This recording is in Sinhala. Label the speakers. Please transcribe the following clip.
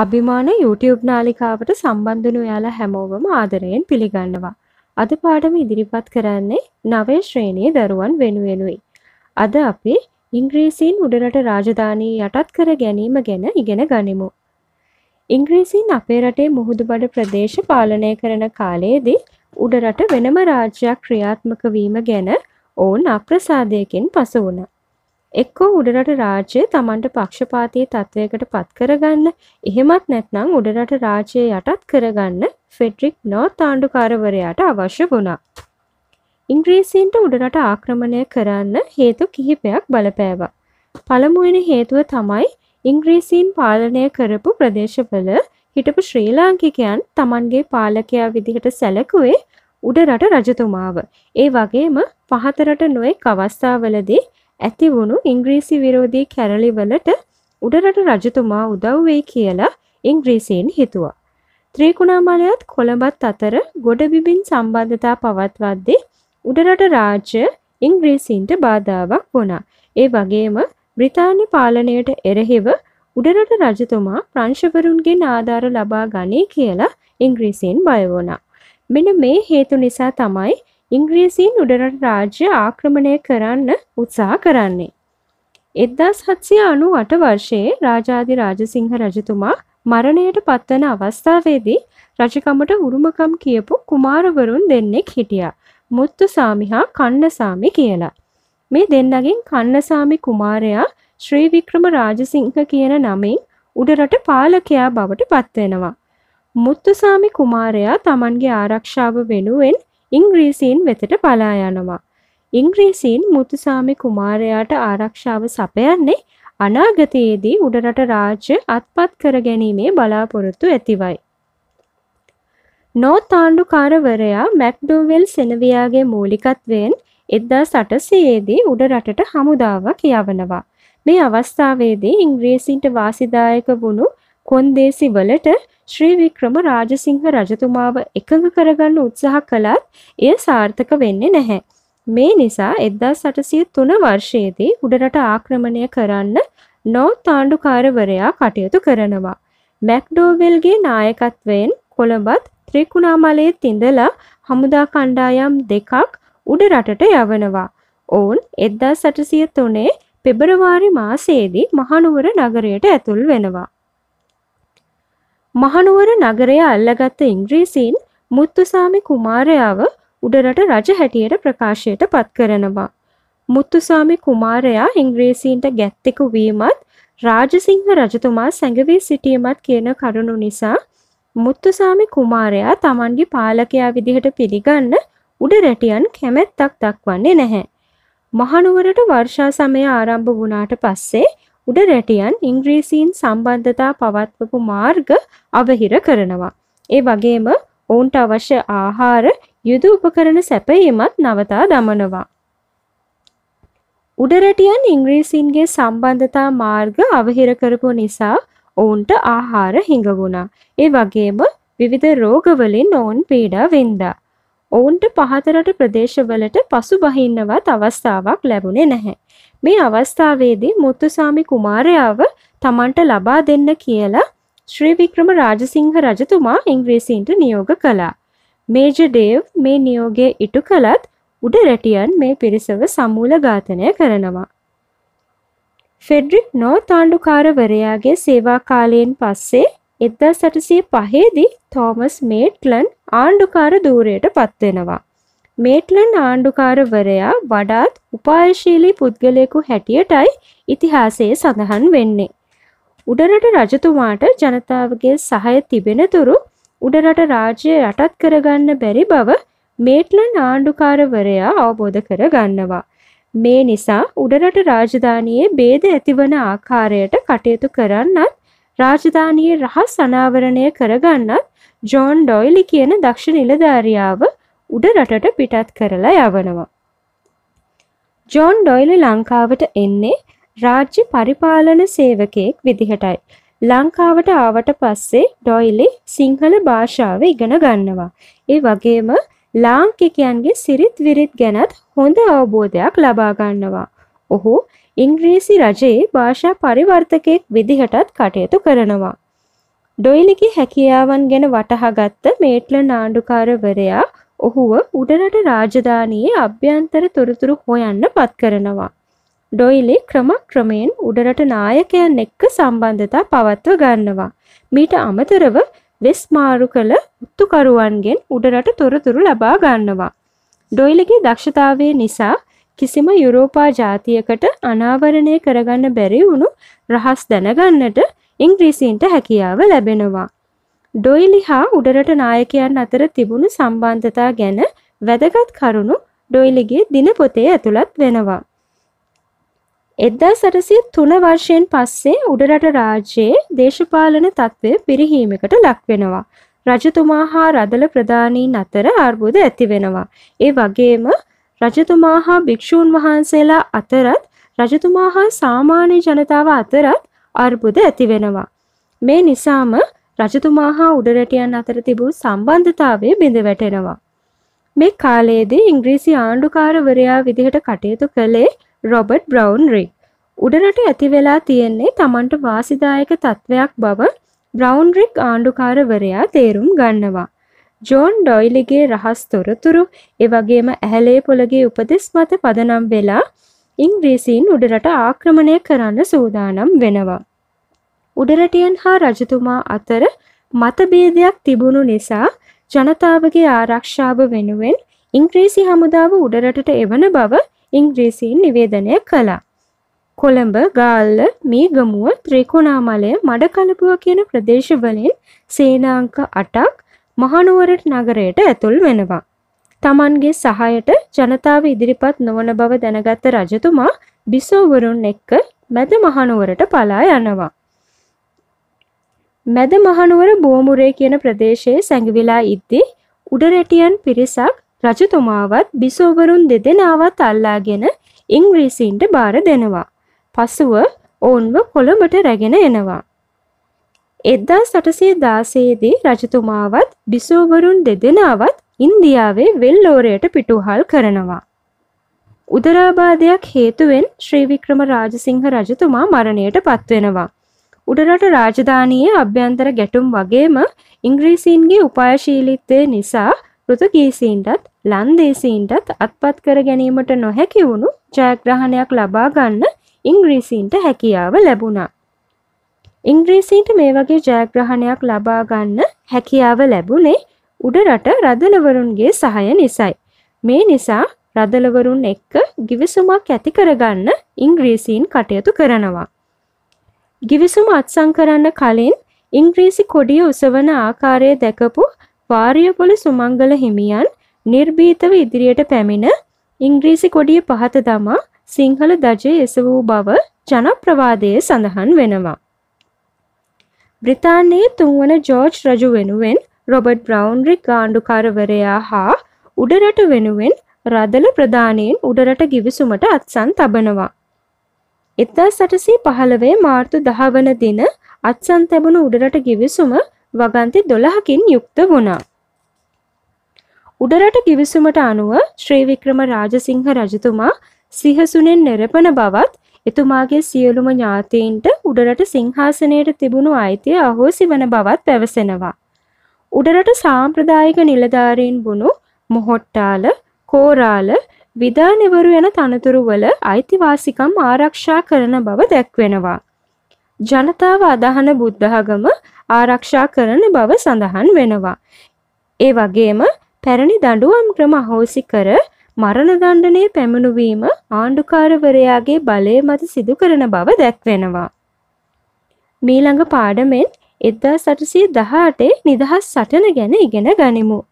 Speaker 1: අභිමාන YouTube නාලිකාවට සම්බන්ධන ඔයාලා හැමෝවම ආදරයෙන් පිළිගන්නවා. අද පාඩම ඉදිරිපත් කරන්නේ නවය ශ්‍රේණී දරුවන් වෙනුවෙනුයි. අද අපි ඉංග්‍රීසින් උඩරට රාජධානී යටත් කර ගැනීම ගැන ඉගෙන ගනිමු. ඉංග්‍රීසින් අපේ රටේ මුහුදුබඩ ප්‍රදේශ පාලනය කරන කාලයේදී උඩරට වෙනම රාජ්‍යයක් ක්‍රියාත්මක වීම ගැන ඔවුන් අප්‍රසාදයකින් පසු වුණා. එක්කෝ උඩරට රාජ්‍ය තමන්ට පක්ෂපාතී තත්ත්වයකට පත් කරගන්න එහෙමත් නැත්නම් උඩරට රාජ්‍යය යටත් කරගන්න ෆෙඩරික් නෝත් ආණ්ඩුකාරවරයාට අවශ්‍ය වුණා. ඉංග්‍රීසින්ට උඩරට ආක්‍රමණය කරන්න හේතු කිහිපයක් බලපෑවා. පළමුවෙන හේතුව තමයි ඉංග්‍රීසින් පාලනය කරපු ප්‍රදේශවල හිටපු ශ්‍රී ලාංකිකයන් තමන්ගේ පාලකයා විදිහට සැලකුවේ උඩරට රජතුමාව. ඒ වගේම පහතරට නොයෙක් අවස්ථාවලදී ඇති වුණු ඉංග්‍රීසි විරෝධී කැරලිවලට උඩරට රජතුමා උදව් වෙයි කියලා ඉංග්‍රීසීන් හිතුවා. ත්‍රිකුණාමලයත් කොළඹත් අතර ගොඩබිබින් සම්බන්ධතා පවත්වද්දී උඩරට රාජ්‍ය ඉංග්‍රීසීන්ට බාධාවක් වුණා. ඒ වගේම බ්‍රිතාන්‍ය පාලනයට එරෙහිව උඩරට රජතුමා ප්‍රංශවරුන්ගෙන් ආධාර ලබා ගනී කියලා ඉංග්‍රීසීන් බය වුණා. මෙන්න මේ හේතු නිසා තමයි ඉංග්‍රීසීන් උඩරට රාජ්‍ය ආක්‍රමණය කරන්න උත්සාහ කරන්නේ. එදදාස් හත්සිය අනු අට වර්ෂයේ රාජාධි රාජසිංහ රජතුමා මරණයට පත්වන අවස්ථාවේදී රජකමට උරුමකම් කියපු කුමාරවරුන් දෙන්නෙක් හිටියා. මුත්තු සාමිහා කන්නසාමි කියලා. මේ දෙන්නගෙන් කන්නසාමි කුමාරයා ශ්‍රී වික්‍රම රාජසිංහ කියන නමින් උඩරට පාලකයා බවට පත්වෙනවා. මුත්තුසාමි කුමාරයා තමන්ගේ ආරක්ෂාව වෙනුවෙන් ඉංග්‍රීසීන් වෙතට පලා යනවා. ඉංග්‍රීසීන් මුතුසාමි කුමාරයාට ආරක්ෂාව සපයන්නේ අනාගතයේදී උඩරට රාජ්‍ය අත්පත් කර ගැනීමේ බලාපොරොත්තු ඇතිවයි. නෝත් ආණ්ඩුකාරවරයා මැක්ඩෝවෙල් සෙනවියාගේ මූලිකත්වයෙන් එදදා සටසයේදී උඩරටට හමුදාවක් යවනවා. මේ අවස්ථාවේදී ඉංග්‍රීසින්ට වාසිදායක වුණු කොන්දේසි වලට ශ්‍රී වික්‍රම රාජසිංහ රජතුමාව එකඟ කරගන්න උත්සාහ කළත් එය සාර්ථක වෙන්නේ නැහැ. මේ නිසා 1803 වර්ෂයේදී උඩරට ආක්‍රමණය කරන්න නෝත් ආණ්ඩුකාරවරයා කටයුතු කරනවා. මැක්ඩෝවෙල්ගේ නායකත්වයෙන් කොළඹත් ත්‍රිකුණාමලයේ තිඳලා හමුදා කණ්ඩායම් දෙකක් උඩරටට යවනවා. ඔවුන් 1803 පෙබරවාරි මාසයේදී මහනුවර නගරයට ඇතුල් වෙනවා. මහනුවර නගරය අල්ලගත්ත ඉංග්‍රීසීන් මුත්තුසාමි කුමාරයාව උඩරට රජ හැටියට ප්‍රකාශයට පත් කරනවා. මුත්තුසාමි කුමාරයා ඉංග්‍රීසීන්ට ගැත්තෙකු වීමත් රාජසිංහ රජතුමා සැඟවී සිටීමත් කියන කරුණු නිසා මුත්තුසාමි කුමාරයා තමන්ගේ පාලකයා විදිහට පිළිගන්න උඩරැටියන් කැමැත්තක් දක්වන්නේ නැහැ. මහනුවරට වර්ෂා සමය ආරම්භ වුණාට පස්සේ උඩ රැටියන් ඉංග්‍රීසීන් සම්බන්ධතා පවත්වපු මාර්ග අවහිර කරනවා. ඒ වගේම ඔවුන්ට අවශ්‍ය ආහාර යුද උපකරණ සැපයීමත් නවතා දමනවා. උඩරටියන් ඉංග්‍රීසින්ගේ සම්බන්ධතා මාර්ග අවහිර කරපු නිසා ඔවුන්ට ආහාර හිඟවුණා. ඒ වගේම විවිධ රෝගවලින් ඔවුන් පීඩා වින්දා. ඔවුන්ට පහතරට ප්‍රදේශවලට පසු බහින්නවත් අවස්ථාවක් ලැබුණේ නැහැ. මේ අවස්ථාවේදී මුත්තුසාමි කුමාරයාව තමන්ට ලබා දෙන්න කියලා ශ්‍රී වික්‍රම රාජසිංහ රජතුමා ඉංග්‍රීසීන්ට නියෝග කළා. මේජර් ඩේව් මේ නියෝගය ඉටු කළත් උඩ රැටියන් මේ පිරිසව සමූල ඝාතනය කරනවා. ෆෙඩරික් නෝත් ආණ්ඩුකාරවරයාගේ සේවා කාලයෙන් පස්සේ 1805 දී තෝමස් මේට්ලන් ආණ්ඩුකාර ධූරයට පත්වෙනවා. මේට්ලන් ආණ්ඩුකාරවරයා වඩාත් උපායශීලී පුද්ගලයෙකු හැටියටයි ඉතිහාසයේ සඳහන් වෙන්නේ. උඩරට රජතුමාට ජනතාවගේ සහය තිබෙනතුරු උඩරට රාජ්‍ය යටත් කරගන්න බැරි බව මේට්ලන් ආණ්ඩුකාරවරයා අවබෝධ කරගන්නවා. මේ නිසා උඩරට රාජධානියේ ભેද ඇතිවන ආකාරයට කටයුතු කරන්නත් රාජධානියේ රහස් අනාවරණය කරගන්නත් ජෝන් ඩොයිලි කියන දක්ෂ නිලධාරියාව උඩ රටට පිටත් කරලා යවනවා. ජෝන් ඩොයිල ලංකාවට එන්නේ රාජ්‍ය පරිපාලන සේවකයෙක් විදිහටයි. ලංකාවට ආවට පස්සේ ඩොයිලි සිංහල භාෂාව ඉගෙන ගන්නවා. ඒ වගේම ලාංකිකයන්ගේ සිරිත් විරිත් ගැනත් හොඳ අවබෝධයක් ලබා ගන්නවා. ඔහු ඉංග්‍රීසි රජයේ භාෂා පරිවර්තකයෙක් විදිහටත් කටයුතු කරනවා. ඩොයිලිගේ හැකියාවන් ගැන වටහාගත්ත මේට්ලන් ආණ්ඩුකාරවරයා ඔහුව උඩරට රාජධානයේ අභ්‍යන්තර තොරතුරු හොයන්න පත් කරනවා. ඩොයිලි ක්‍රමක්‍රමයෙන් උඩරට නායකයන් එක්ක සම්බන්ධතා පවත්ව ගන්නවා. මීට අමතරව වෙස් මාරු කළ උත්තුකරුවන්ගෙන් උඩරට තොරතුරු ලබා ගන්නවා. ඩොයිලිගේ දක්ෂතාවය නිසා කිසිම යුරෝපා ජාතියකට අනාවරණය කරගන්න බැරි වුණු රහස් දැනගන්නට ඉංග්‍රීසීන්ට හැකියාව ලැබෙනවා. ඩොයිලි හා උඩරට නායකයන් අතර තිබුණු සම්බන්ධතා ගැන වැදගත් කරුණු ඩොයිලිගේ දිනපොතේ ඇතුළත් වෙනවා. එදදා සටසිය තුන වර්ෂයෙන් පස්සේ උඩරට රාජ්‍යයේ දේශපාලන තත්ත්වය පිරිහීමකට ලක්වෙනවා. රජතුමා හා රදල ප්‍රධානීන් අතර අර්බුද ඇති වෙනවා. ඒ වගේම රජතුමා හා භික්‍ෂූන් වහන්සේලා අතරත් රජතුමා හා සාමාන්‍ය ජනතාව අතරත් අර්බුද ඇති වෙනවා. මේ නිසාම රජතුමා හා උඩරැටියන් අතර තිබූ සම්බන්ධතාවය බිඳ වැටෙනවා. මේ කාලයේදී ඉංග්‍රීසි ආණ්ඩුකාරවරයා විදිහට කටයුතු කළේ රොබර්ට් බ්‍රවුන්රි. උඩරට ඇති වෙලා තියෙන්නේ Tamanට වාසිදායක තත්වයක් බව බ්‍රවුන්රික් ආණ්ඩුකාරවරයා තේරුම් ගන්නවා. ජෝන් ඩොයිලිගේ රහස් තොරතුරු එවැගේම ඇහැලේ පොළගේ උපදෙස් මත පදනම් වෙලා ඉංග්‍රීසීන් උඩරට ආක්‍රමණය කරන්න සූදානම් වෙනවා. උඩරටියන් හා රජතුමා අතර මතභේදයක් තිබුණු නිසා ජනතාවගේ ආරක්ෂාව වෙනුවෙන් ඉංග්‍රීසි හමුදාව උඩරටට එවන බව ඉංග්‍රීසීන් නිවේදනය කළා. කොළඹ ගාල්ල මීගමුව ත්‍රිකුණාමලය මඩකලපුව කියන ප්‍රදේශවලින් සේනාංක අටක් මහනුවරට නගරයට ඇතුල් වෙනවා. තමන්ගේ සහයට ජනතාව ඉදිරිපත් නොවන බව දැනගත්ත රජතුමා බිසෝවරුන් එක්ක මැද මහනුවරට පලා යනවා. මැද මහනුවර බෝමුරේ කියන ප්‍රදේශයේ සැඟවිලා ඉද්දී උඩරැටියන් පිරිසක් රජතුමාවත් බිසෝවරුන් දෙදෙනාවත් අල්ලාගෙන ඉංග්‍රීසීන්ට බාර දෙනවා. පසුව ඔවුන්ව කොළඹට රැගෙන එනවා. එද්දා සටසේ දාසයේදී රජතුමාවත් බිසෝවරුන් දෙදෙනාවත් ඉන්දියාවේ වෙල්ලෝරයට පිටුහල් කරනවා. උදරාබාධයක් හේතුවෙන් ශ්‍රී වික්‍රම රාජසිංහ රජතුමා මරණයට පත්වෙනවා. උඩරට රාජධානයේ අභ්‍යන්තර ගැටුම් වගේම ඉංග්‍රීසීන්ගේ උපායශීලීත්වය නිසා පෘතුගීසීන්ටත් ලන්දේසීන්ටත් අත්පත් කර ගැනීමට නොහැකි වුණු ජයග්‍රහණයක් ලබා ගන්න ඉංග්‍රීසීන්ට හැකියාව ලැබුණා. ඉංග්‍රීසීන්ට මේ වගේ ජයග්‍රහණයක් ලබා ගන්න හැකියාව ලැබුණේ උඩරට රදලවරුන්ගේ සහය නිසයි. මේ නිසා රදලවරුන් එක්ක ගිවිසුමක් ඇති කරගන්න ඉංග්‍රීසීන් කටයුතු කරනවා. ගිවිසුම අත්සන් කරන්න කලින් ඉංග්‍රීසි කොඩිය උසවන ආකාරය දැකපු වාරියපොළ සුමංගල හිමියන් නිර්භීතව ඉදිරියට පැමිණ ඉංග්‍රීසි කොඩිය පහත දමා සිංහල දජය එසවූ බව ජනප්‍රවාදයේ සඳහන් වෙනවා. බ්‍රිතාන්‍යයේ තුන්වන ජෝර්ජ් රජු වෙනුවෙන් රොබර්ට් බ්‍රවුන්රික් ආණ්ඩුකාරවරයා හා උඩරට වෙනුවෙන් රදල ප්‍රධානයෙන් උඩරට ගිවිසුමට අත්සන් තබනවා. 1815 පහළවේ මාර්තු දහවන දින අත්සන් තැබුණු උඩරට ගිවිසුම වගන්ති 12කින් යුක්ත වුණා. උඩරට ගිවිසුමට අනුව ශ්‍රී වික්‍රම රාජසිංහ රජතුමා සිහසුනෙන් නිරපන බවත් එතුමාගේ සියලුම ඥාතීන්ට උඩරට සිංහාසනයට තිබුණු අයිතිය අහෝසි වන බවත් පැවසෙනවා. උඩරට සාම්ප්‍රදායික නිලධාරීන් වුණු මොහොට්ටාල, කෝරාල, විධානවරු යන තනතුරුවල අයිතිවාසිකම් ආරක්ෂා කරන බව දැක්වෙනවා. ජනතාව අදහන බුද්ධහගම ආරක්ෂා කරන බව සඳහන් වෙනවා. ඒ වගේම පැරණි දඬුවම් ක්‍රම අහෝසි කර මරණ දණ්ඩනය පැමිණුවීම ආණ්ඩුකාරවරයාගේ බලය මත සිදු කරන බව දැක්වෙනවා. මීළඟ පාඩමෙන් එදදා සටසී දහටේ නිදහස් සටන ගැන ඉගෙන ගනිමු.